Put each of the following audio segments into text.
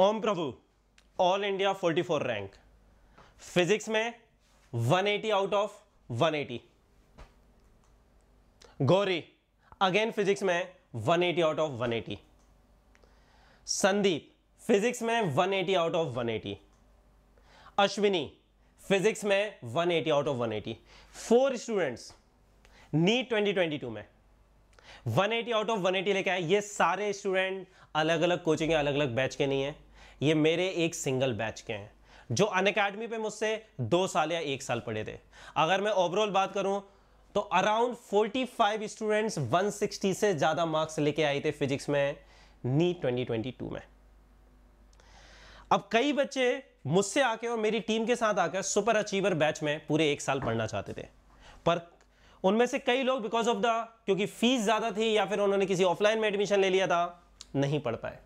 ओम Prabhu all India 44 rank physics में 180 out of 180 Gauri again physics में 180 out of 180 Sandeep physics में 180 out of 180 Ashwini physics में 180 out of 180 four students NEET 2022 में 180 out of 180 लेके आए ये सारे स्टूडेंट अलग अलग कोचिंग अलग अलग बैच के नहीं है ये मेरे एक सिंगल बैच के हैं जो अन अकेडमी पे मुझसे दो साल या एक साल पढ़े थे अगर मैं ओवरऑल बात करूं तो अराउंड 45 स्टूडेंट्स 160 से ज़्यादा मार्क्स लेके आए थे फिजिक्स में नीट 2022 में अब कई बच्चे मुझसे आके और मेरी टीम के साथ आकर सुपर अचीवर बैच में पूरे एक साल पढ़ना चाहते थे पर उनमें से कई लोग बिकॉज ऑफ द क्योंकि फीस ज़्यादा थी या फिर उन्होंने किसी ऑफलाइन में एडमिशन ले लिया था नहीं पढ़ पाए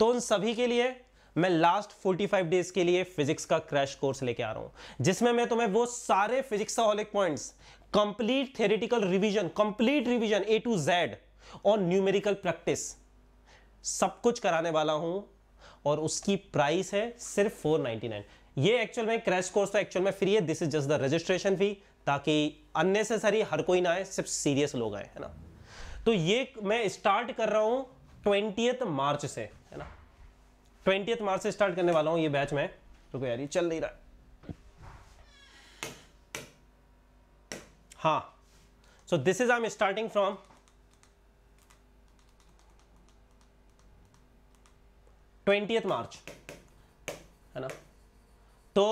तो उन सभी के लिए मैं लास्ट 45 डेज के लिए फिजिक्स का क्रैश कोर्स लेके आ रहा हूं जिसमें मैं तुम्हें वो सारे physics holic points complete theoretical revision complete revision A to Z और न्यूमेरिकल प्रैक्टिस सब कुछ कराने वाला हूं और उसकी प्राइस है सिर्फ 499 ये एक्चुअल में क्रैश कोर्स था एक्चुअल में फ्री है this is just the registration fee ताकि अननेसेसरी हर कोई ना आए सिर्फ सीरियस लोग आए है ना तो ये मैं स्टार्ट कर रहा हूं ट्वेंटी मार्च से ट्वेंटी मार्च से स्टार्ट करने वाला हूँ ये बैच में रुको यार ये चल नहीं रहा हाँ so this is I am starting from twenty March है ना तो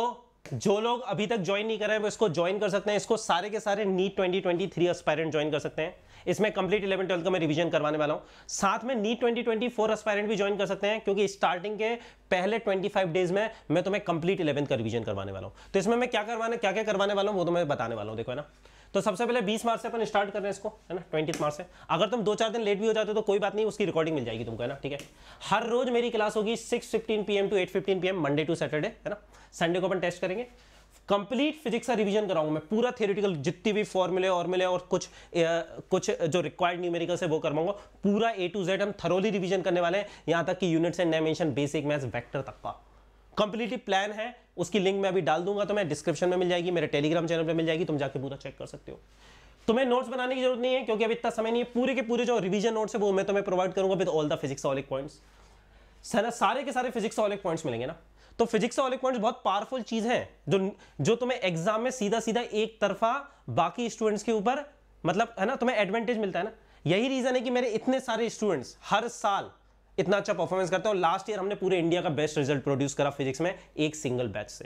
जो लोग अभी तक ज्वाइन नहीं कर रहे हैं वो इसको ज्वाइन कर सकते हैं इसको सारे के सारे नीट 2023 एस्पायरेंट ज्वाइन कर सकते हैं इसमें कंप्लीट इलेवन ट्वेल्थ का मैं रिवीजन करवाने वाला हूं साथ में नीट 2024 एस्पायरेंट भी ज्वाइन कर सकते हैं क्योंकि स्टार्टिंग के पहले 25 डेज में मैं तुम्हें कंप्लीट इलेवन का रिविजन करवाने वाला हूँ तो इसमें मैं क्या करवाने क्या क्या करवाने वाला हूँ वो तो मैं बताने वाला हूँ देखो ना तो सबसे पहले 20 मार्च से अपन स्टार्ट कर रहे हैं इसको है ना ट्वेंटी मार्च से अगर तुम दो चार दिन लेट भी हो जाते तो कोई बात नहीं उसकी रिकॉर्डिंग मिल जाएगी तुमको है ना ठीक है हर रोज मेरी क्लास होगी six fifteen P to eight fifteen Monday to Saturday है ना संडे को अपन टेस्ट करेंगे कंप्लीट फिजिक्स का रिवीजन कराऊंगा मैं पूरा थियोरिटिकल जितनी भी फॉर्मूले और मिले और कुछ ए, कुछ जो रिक्वायर्ड न्यूमेरिकल से वो करवाऊंगा पूरा ए टू जेड हम थरोली रिवीजन करने वाले हैं यहां तक कि units and dimension basic maths vector तक का कंप्लीटली प्लान है उसकी लिंक मैं अभी डाल दूंगा तो मैं डिस्क्रिप्शन में मिल जाएगी मेरे टेलीग्राम चैनल पर मिल जाएगी तुम जाके पूरा चेक कर सकते हो तुम्हें नोट्स बनाने की जरूरत नहीं है क्योंकि अभी इतना समय नहीं है पूरे के पूरे जो रिवीजन नोट्स है वो मैं तुम्हें प्रोवाइड करूंगा with all the physics aholic points है ना सारे के सारे फिजिक्स ऑलिक पॉइंट्स मिलेंगे ना तो फिजिक्स ऑलिक पॉइंट्स बहुत पावरफुल चीज है जो जो तुम्हें एग्जाम में सीधा सीधा एक तरफा बाकी स्टूडेंट्स के ऊपर मतलब है ना तुम्हें एडवांटेज मिलता है ना यही रीजन है कि मेरे इतने सारे स्टूडेंट्स हर साल इतना अच्छा परफॉर्मेंस करते हैं और लास्ट ईयर हमने पूरे इंडिया का बेस्ट रिजल्ट प्रोड्यूस करा फिजिक्स में एक सिंगल बैच से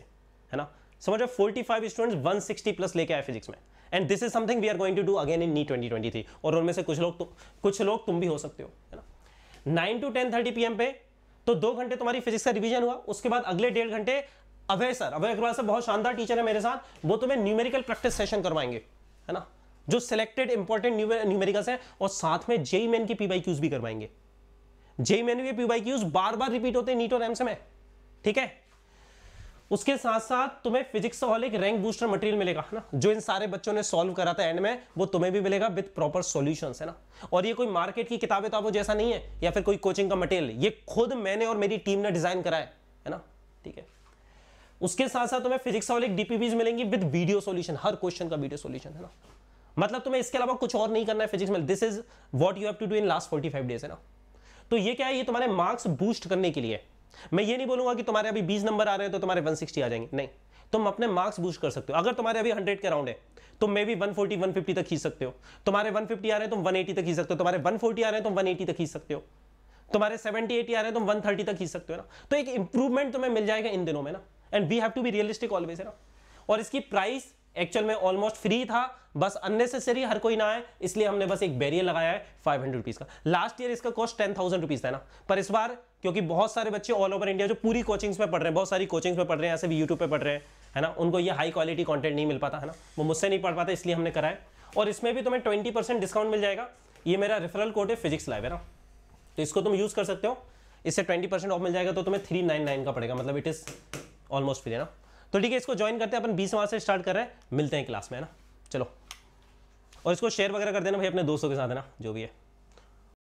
है ना समझो 45 स्टूडेंट्स 160 प्लस लेके आए फिजिक्स में and this is something we are going to do again in NEET 2023 और उनमें से कुछ लोग तो कुछ लोग तुम भी हो सकते हो है ना nine to ten thirty P पे तो दो घंटे तुम्हारी फिजिक्स का रिविजन हुआ उसके बाद अगले डेढ़ घंटे अभय सर अभय अग्रवाल सर बहुत शानदार टीचर है मेरे साथ वो तुम्हें न्यूमेरिकल प्रैक्टिस सेशन करवाएंगे है ना जो सिलेक्टेड इंपॉर्टेंट न्यूमेरिकल्स हैं और साथ में जेई मेन की पी बाई क्यूज भी करवाएंगे जेई मेन्यू क्यूज बार बार रिपीट होते हैं नीट और एम्स में ठीक है उसके साथ साथ तुम्हें physics holic rank booster material मिलेगा ना जो इन सारे बच्चों ने सॉल्व करा था एंड में वो तुम्हें भी मिलेगा विद प्रॉपर सॉल्यूशन है ना और ये कोई मार्केट की किताबें तो जैसा नहीं है या फिर कोई कोचिंग का मटेरियल ये खुद मैंने और मेरी टीम ने डिजाइन करा है है ना ठीक है उसके साथ साथ तुम्हें फिजिक्स हॉल एक डीपीबीज मिलेंगी विद वीडियो सोल्यूशन हर क्वेश्चन का वीडियो सोल्यूशन है ना मतलब तुम्हें इसके अलावा कुछ और नहीं करना है फिजिक्स में this is what you have to do in last forty five days है ना तो ये क्या है ये तुम्हारे मार्क्स बूस्ट करने के लिए मैं ये नहीं बोलूंगा कि तुम्हारे अभी बीस नंबर आ रहे हैं तो तुम्हारे वन आ जाएंगे नहीं तुम अपने मार्क्स बूस्ट कर सकते हो अगर तुम्हारे अभी हंड्रेड के राउंड है तो मे भी 140 150 तक खींच सकते हो तुम्हारे 150 आ रहे हैं तुम 180 तक खींच सकते हो तुम्हारे 140 आ रहे हैं तुम 180 तक खींच सकते हो तुम्हारे 70 80 आ रहे हैं तुम 130 तक खींच सकते हो ना तो एक इंप्रूवमेंट तुम्हें मिल जाएगा इन दिनों में ना and we have to be realistic always है ना और इसकी प्राइस एक्चुअल में ऑलमोस्ट फ्री था बस अननेसेसरी हर कोई ना आए इसलिए हमने बस एक बैरियर लगाया है फाइव हंड्रेड रुपीज़ का लास्ट ईयर इसका कॉस्ट टेन थाउजेंड रुपीज़ था ना पर इस बार क्योंकि बहुत सारे बच्चे ऑल ओवर इंडिया जो पूरी कोचिंग्स में पढ़ रहे हैं बहुत सारी कोचिंग्स में पढ़ रहे हैं ऐसे भी यूट्यूब पर पढ़ रहे हैं है ना उनको ये हाई क्वालिटी कॉन्टेंट नहीं मिल पाता है ना वो मुझसे नहीं पढ़ पाता इसलिए हमने कराया और इसमें भी तुम्हें ट्वेंटी परसेंट डिस्काउंट मिल जाएगा ये मेरा रेफरल कोड है फिजिक्स लाइव है ना तो इसको तुम यूज़ कर सकते हो इससे ट्वेंटी परसेंट ऑफ मिल जाएगा तो तुम्हें थ्री नाइन नाइन का पड़ेगा मतलब इट इज़ ऑलमोस्ट फ्री है ना तो ठीक है इसको ज्वाइन करते हैं अपन बीस मार्च से स्टार्ट कर रहे हैं मिलते हैं क्लास में है ना चलो और इसको शेयर वगैरह कर देना भाई अपने दोस्तों के साथ है ना जो भी है